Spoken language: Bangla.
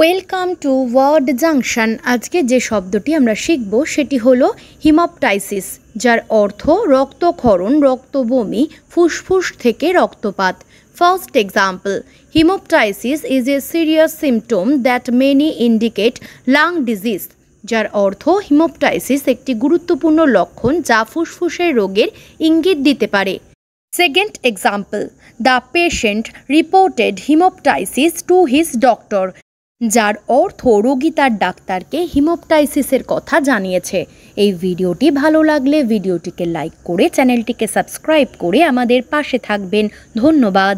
ওয়েলকাম টু ওয়ার্ড জাংশন আজকে যে শব্দটি আমরা শিখব সেটি হলো হিমপটাইসিস যার অর্থ রক্তক্ষরণ রক্তবমি ফুসফুস থেকে রক্তপাত first example hemoptysis is a serious symptom that many indicate lung disease যার অর্থ হিমোপটাইসিস একটি গুরুত্বপূর্ণ লক্ষণ যা ফুসফুসের রোগের ইঙ্গিত দিতে পারে second example the patient reported hemoptysis to his doctor যার অর্থ রোগী তার ডাক্তারকে হিমোপটাইসিসের কথা জানিয়েছে এই ভিডিওটি ভালো লাগলে ভিডিওটিকে লাইক করে চ্যানেলটিকে সাবস্ক্রাইব করে আমাদের পাশে থাকবেন ধন্যবাদ